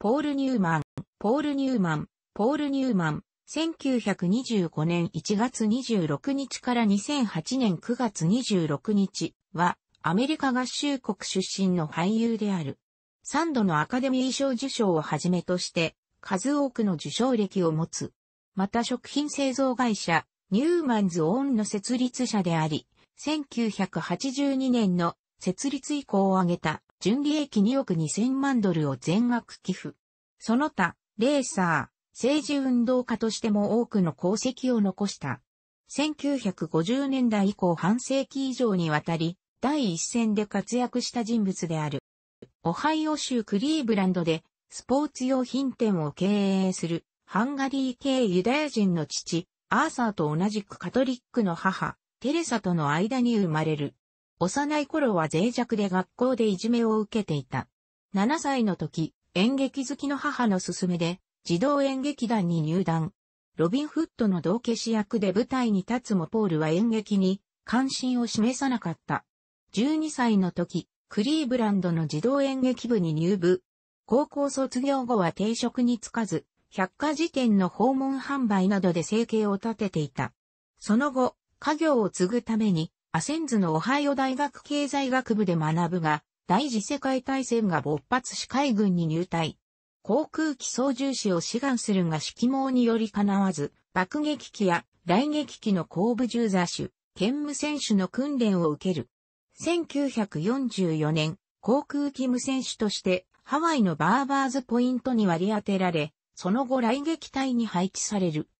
ポール・ニューマン、ポール・ニューマン、ポール・ニューマン、1925年1月26日から2008年9月26日は、アメリカ合衆国出身の俳優である。3度のアカデミー賞受賞をはじめとして、数多くの受賞歴を持つ。また食品製造会社、ニューマンズ・オンの設立者であり、1982年の設立以降を挙げた純利益2億2000万ドルを全額寄付。その他、レーサー、政治運動家としても多くの功績を残した。1950年代以降半世紀以上にわたり、第一線で活躍した人物である。オハイオ州クリーブランドで、スポーツ用品店を経営する、ハンガリー系ユダヤ人の父、アーサーと同じくカトリックの母、テレサとの間に生まれる。幼い頃は脆弱で学校でいじめを受けていた。7歳の時、演劇好きの母の勧めで、児童演劇団に入団。ロビン・フットの道化師役で舞台に立つもポールは演劇に関心を示さなかった。12歳の時、クリーブランドの児童演劇部に入部。高校卒業後は定職に就かず、百科事典の訪問販売などで生計を立てていた。その後、家業を継ぐためにアセンズのオハイオ大学経済学部で学ぶが、第二次世界大戦が勃発し海軍に入隊。航空機操縦士を志願するが指揮網により叶わず、爆撃機や雷撃機の後部銃座手、兼務選手の訓練を受ける。1944年、航空機無選手としてハワイのバーバーズポイントに割り当てられ、その後雷撃隊に配置される。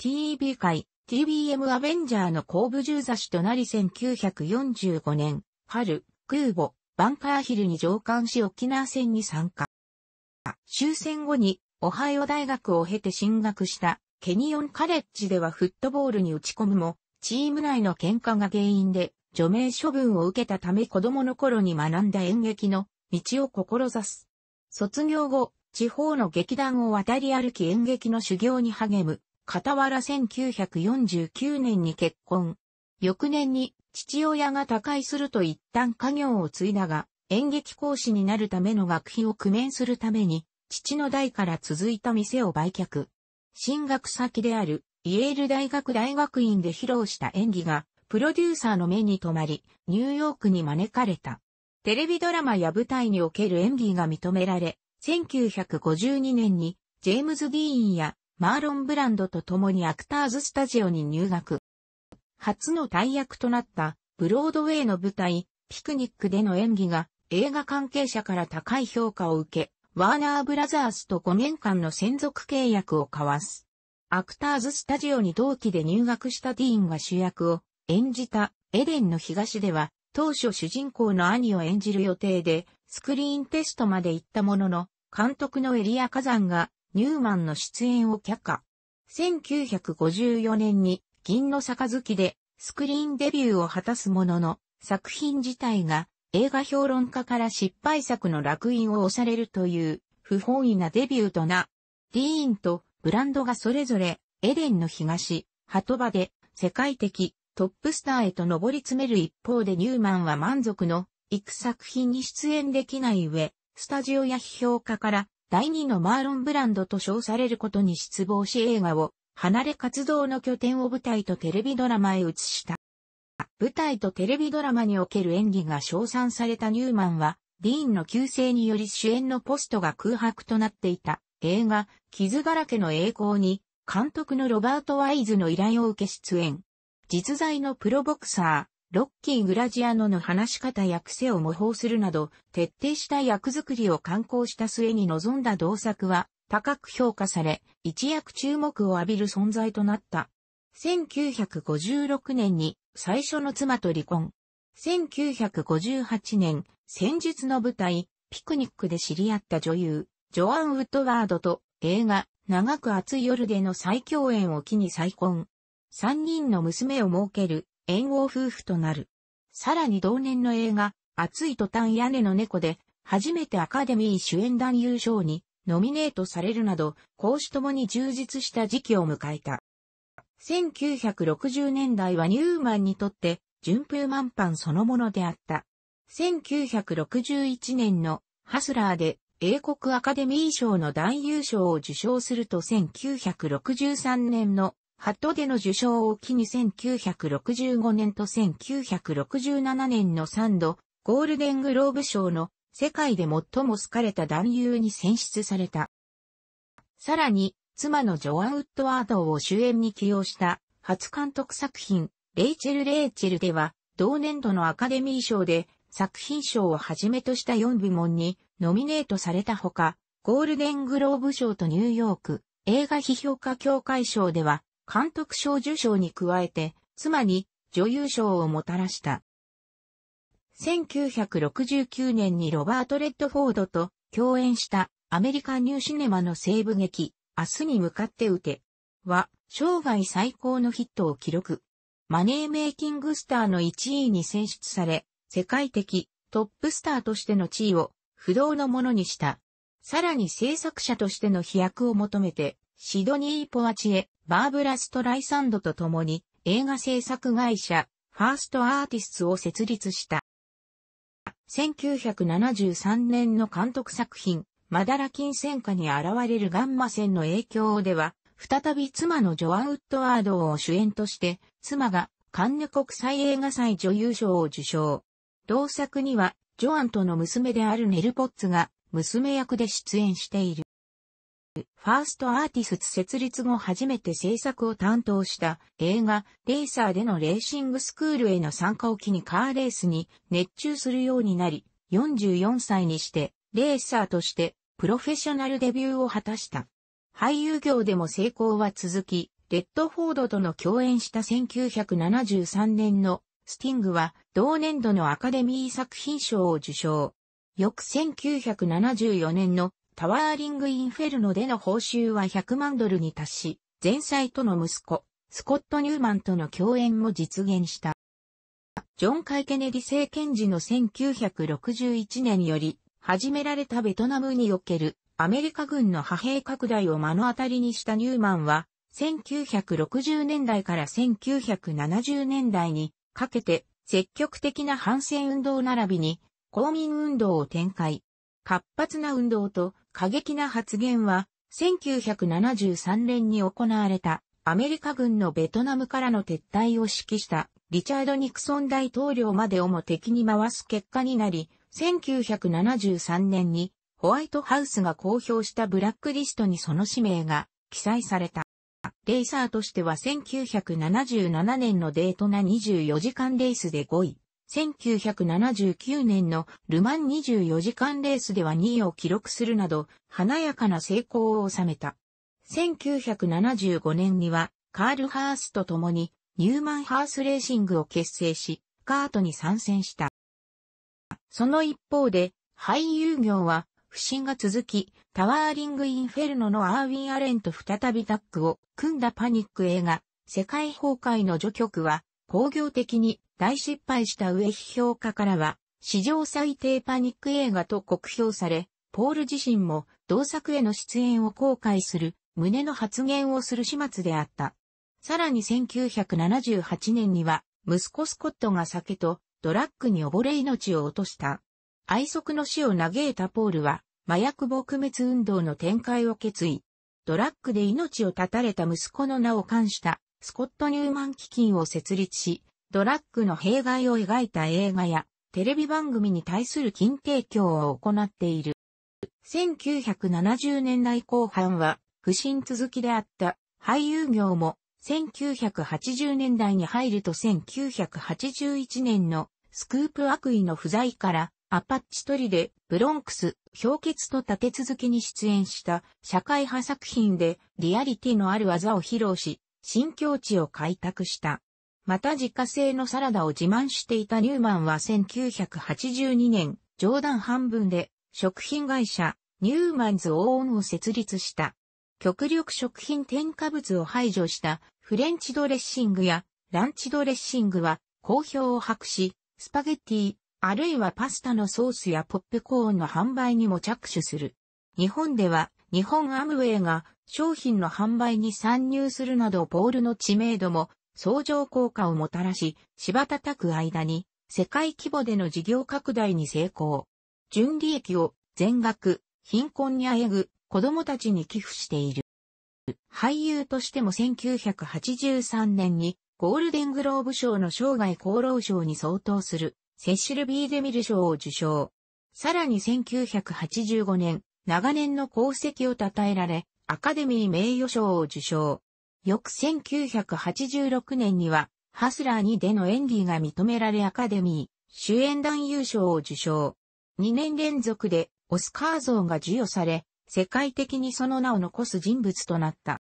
TEB 会 TBM アベンジャーの後部重座誌となり1945年、春、空母、バンカーヒルに上艦し沖縄戦に参加。終戦後に、オハイオ大学を経て進学したケニオンカレッジではフットボールに打ち込むも、チーム内の喧嘩が原因で除名処分を受けたため子供の頃に学んだ演劇の道を志す。卒業後、地方の劇団を渡り歩き演劇の修行に励む傍ら1949年に結婚。翌年に父親が他界すると一旦家業を継いだが、演劇講師になるための学費を工面するために、父の代から続いた店を売却。進学先であるイェール大学大学院で披露した演技が、プロデューサーの目に留まり、ニューヨークに招かれた。テレビドラマや舞台における演技が認められ、1952年にジェームズ・ディーンやマーロン・ブランドと共にアクターズ・スタジオに入学。初の大役となったブロードウェイの舞台、ピクニックでの演技が映画関係者から高い評価を受け、ワーナーブラザースと5年間の専属契約を交わす。アクターズスタジオに同期で入学したディーンが主役を演じたエデンの東では当初主人公の兄を演じる予定でスクリーンテストまで行ったものの監督のエリア火山がニューマンの出演を却下。1954年に銀の杯でスクリーンデビューを果たすものの、作品自体が映画評論家から失敗作の落印を押されるという不本意なデビューとな。ディーンとブランドがそれぞれエレンの東、鳩場で世界的トップスターへと上り詰める一方でニューマンは満足の行く作品に出演できない上、スタジオや批評家から第2のマーロンブランドと称されることに失望し映画を離れ活動の拠点を舞台とテレビドラマへ移した。舞台とテレビドラマにおける演技が称賛されたニューマンは、ディーンの旧姓により主演のポストが空白となっていた映画、傷だらけの栄光に、監督のロバート・ワイズの依頼を受け出演。実在のプロボクサー、ロッキー・グラジアノの話し方や癖を模倣するなど、徹底した役作りを刊行した末に臨んだ同作は、高く評価され、一躍注目を浴びる存在となった。1956年に最初の妻と離婚。1958年、戦術の舞台、ピクニックで知り合った女優、ジョアン・ウッドワードと映画、長く暑い夜での再共演を機に再婚。三人の娘を設ける援王夫婦となる。さらに同年の映画、熱い途端屋根の猫で、初めてアカデミー主演男優賞にノミネートされるなど、公私ともに充実した時期を迎えた。1960年代はニューマンにとって順風満帆そのものであった。1961年のハスラーで英国アカデミー賞の男優賞を受賞すると1963年のハットでの受賞を機に1965年と1967年の3度、ゴールデングローブ賞の世界で最も好かれた男優に選出された。さらに、妻のジョアン・ウッドワードを主演に起用した初監督作品、レイチェル・レイチェルでは、同年度のアカデミー賞で作品賞をはじめとした4部門にノミネートされたほか、ゴールデングローブ賞とニューヨーク映画批評家協会賞では監督賞受賞に加えて、妻に女優賞をもたらした。1969年にロバート・レッドフォードと共演したアメリカニューシネマの西部劇、明日に向かって打ては生涯最高のヒットを記録。マネーメイキングスターの1位に選出され、世界的トップスターとしての地位を不動のものにした。さらに制作者としての飛躍を求めて、シドニー・ポワチエ、バーブラ・ストライサンドと共に映画制作会社、ファーストアーティストを設立した。1973年の監督作品、マダラキン戦火に現れるガンマ戦の影響では、再び妻のジョアン・ウッドワードを主演として、妻がカンヌ国際映画祭女優賞を受賞。同作には、ジョアンとの娘であるネル・ポッツが娘役で出演している。ファーストアーティスツ設立後初めて制作を担当した映画、レーサーでのレーシングスクールへの参加を機にカーレースに熱中するようになり、44歳にして、レーサーとしてプロフェッショナルデビューを果たした。俳優業でも成功は続き、レッドフォードとの共演した1973年のスティングは同年度のアカデミー作品賞を受賞。翌1974年のタワーリング・インフェルノでの報酬は100万ドルに達し、前妻との息子、スコット・ニューマンとの共演も実現した。ジョン・カイ・ケネディ政権時の1961年より始められたベトナムにおけるアメリカ軍の派兵拡大を目の当たりにしたニューマンは、1960年代から1970年代にかけて積極的な反戦運動並びに公民運動を展開。活発な運動と過激な発言は、1973年に行われたアメリカ軍のベトナムからの撤退を指揮したリチャード・ニクソン大統領までをも敵に回す結果になり、1973年にホワイトハウスが公表したブラックリストにその氏名が記載された。レーサーとしては1977年のデートな24時間レースで5位。1979年のルマン24時間レースでは2位を記録するなど、華やかな成功を収めた。1975年には、カール・ハースと共に、ニューマン・ハースレーシングを結成し、カートに参戦した。その一方で、俳優業は、不振が続き、タワーリング・インフェルノのアーウィン・アレンと再びタッグを組んだパニック映画、世界崩壊の序曲は、工業的に大失敗した上批評家からは、史上最低パニック映画と酷評され、ポール自身も同作への出演を後悔する胸の発言をする始末であった。さらに1978年には、息子スコットが酒とドラッグに溺れ命を落とした。愛息の死を嘆いたポールは、麻薬撲滅運動の展開を決意。ドラッグで命を絶たれた息子の名を冠した、スコット・ニューマン基金を設立し、ドラッグの弊害を描いた映画や、テレビ番組に対する金提供を行っている。1970年代後半は、不審続きであった俳優業も、1980年代に入ると1981年のスクープ悪意の不在からアパッチ取りでブロンクス、氷結と立て続きに出演した社会派作品でリアリティのある技を披露し、新境地を開拓した。また自家製のサラダを自慢していたニューマンは1982年、冗談半分で食品会社ニューマンズオーンを設立した。極力食品添加物を排除したフレンチドレッシングやランチドレッシングは好評を博し、スパゲッティ、あるいはパスタのソースやポップコーンの販売にも着手する。日本では日本アムウェイが商品の販売に参入するなどボールの知名度も相乗効果をもたらし、芝叩く間に、世界規模での事業拡大に成功。純利益を全額、貧困にあえぐ子供たちに寄付している。俳優としても1983年にゴールデングローブ賞の生涯功労賞に相当するセシル・ビー・デミル賞を受賞。さらに1985年、長年の功績を称えられ、アカデミー名誉賞を受賞。翌1986年には、ハスラー2での演技が認められアカデミー、主演男優賞を受賞。2年連続で、オスカー像が授与され、世界的にその名を残す人物となった。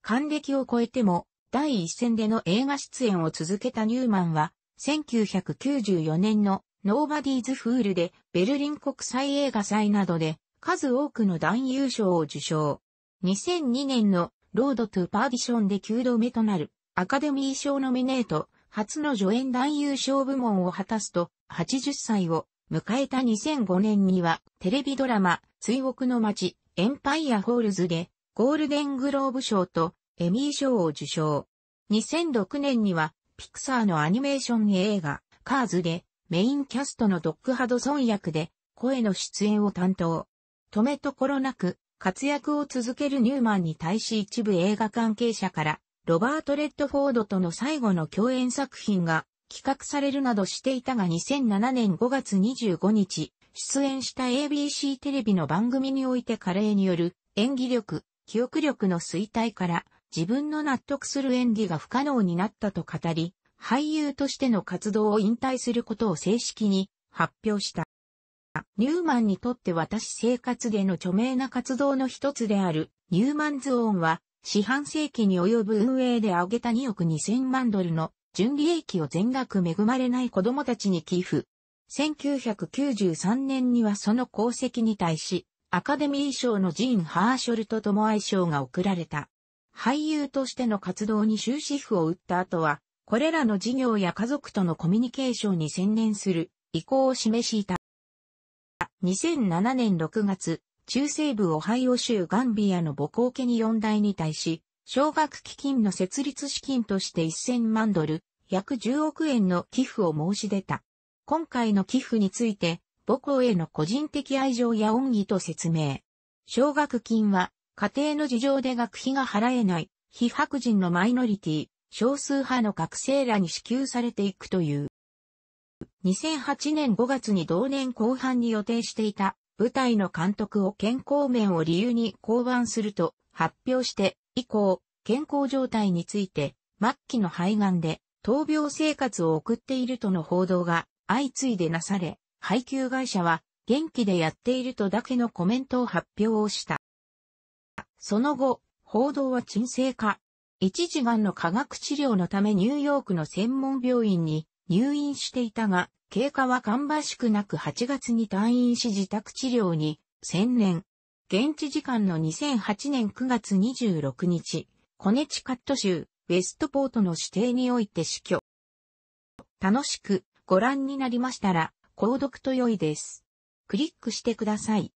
還暦を超えても、第一線での映画出演を続けたニューマンは、1994年のノーバディーズ・フールでベルリン国際映画祭などで数多くの男優賞を受賞。2002年のロードトゥパーディションで9度目となる、アカデミー賞ノミネート、初の助演男優賞部門を果たすと、80歳を迎えた2005年には、テレビドラマ、追憶の街、エンパイアホールズで、ゴールデングローブ賞とエミー賞を受賞。2006年には、ピクサーのアニメーション映画、カーズで、メインキャストのドッグハドソン役で、声の出演を担当。止めところなく、活躍を続けるニューマンに対し一部映画関係者から、ロバート・レッドフォードとの最後の共演作品が企画されるなどしていたが2007年5月25日、出演した ABC テレビの番組において加齢による演技力、記憶力の衰退から自分の納得する演技が不可能になったと語り、俳優としての活動を引退することを正式に発表した。ニューマンにとって私生活での著名な活動の一つである、ニューマンズオーンは、四半世紀に及ぶ運営で上げた2億2000万ドルの純利益を全額恵まれない子供たちに寄付。1993年にはその功績に対し、アカデミー賞のジーン・ハーショルと共愛賞が贈られた。俳優としての活動に終止符を打った後は、これらの事業や家族とのコミュニケーションに専念する意向を示した。2007年6月、中西部オハイオ州ガンビアの母校家に4代大に対し、奨学基金の設立資金として1000万ドル、約10億円の寄付を申し出た。今回の寄付について、母校への個人的愛情や恩義と説明。奨学金は、家庭の事情で学費が払えない、非白人のマイノリティ、少数派の学生らに支給されていくという。2008年5月に同年後半に予定していた舞台の監督を健康面を理由に降板すると発表して以降、健康状態について末期の肺がんで闘病生活を送っているとの報道が相次いでなされ、配給会社は元気でやっているとだけのコメントを発表をした。その後、報道は沈静化。一時癌の科学治療のためニューヨークの専門病院に入院していたが、経過は芳しくなく8月に退院し自宅治療に専念。現地時間の2008年9月26日、コネチカット州、ウェストポートの指定において死去。楽しくご覧になりましたら、購読と良いです。クリックしてください。